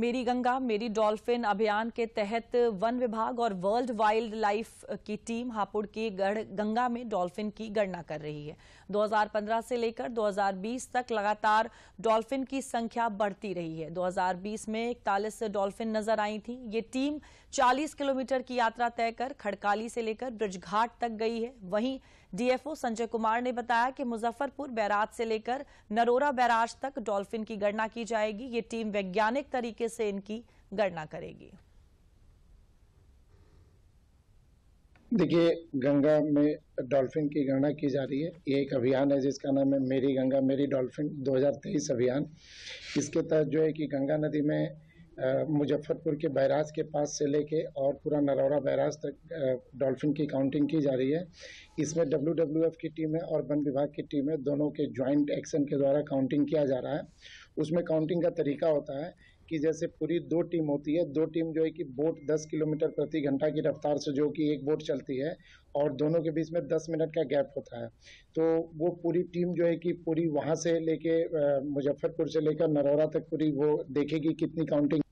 मेरी गंगा मेरी डॉल्फिन अभियान के तहत वन विभाग और वर्ल्ड वाइल्ड लाइफ की टीम हापुड़ की गढ़ गंगा में डॉल्फिन की गणना कर रही है 2015 से लेकर 2020 तक लगातार डॉल्फिन की संख्या बढ़ती रही है 2020 में इकतालीस डॉल्फिन नजर आई थी ये टीम 40 किलोमीटर की यात्रा तय कर खड़काली से लेकर ब्रजघाट तक गई है वहीं डीएफओ संजय कुमार ने बताया कि मुजफ्फरपुर बैराज से लेकर नरोरा बैराज तक डॉल्फिन की गणना की जाएगी ये टीम वैज्ञानिक तरीके से इनकी गणना करेगी देखिए गंगा में डॉल्फिन की गणना की जा रही है ये एक अभियान है जिसका नाम है मेरी गंगा मेरी डॉल्फिन 2023 अभियान इसके तहत जो है कि गंगा नदी में मुजफ्फरपुर के बैराज के पास से लेके और पूरा नरौरा बैराज तक डॉल्फिन की काउंटिंग की जा रही है इसमें डब्ल्यू की टीम है और वन विभाग की टीम है दोनों के ज्वाइंट एक्शन के द्वारा काउंटिंग किया जा रहा है उसमें काउंटिंग का तरीका होता है कि जैसे पूरी दो टीम होती है दो टीम जो है कि बोट 10 किलोमीटर प्रति घंटा की रफ्तार से जो कि एक बोट चलती है और दोनों के बीच में 10 मिनट का गैप होता है तो वो पूरी टीम जो है कि पूरी वहाँ से लेके मुजफ्फरपुर से लेकर नरौरा तक पूरी वो देखेगी कितनी काउंटिंग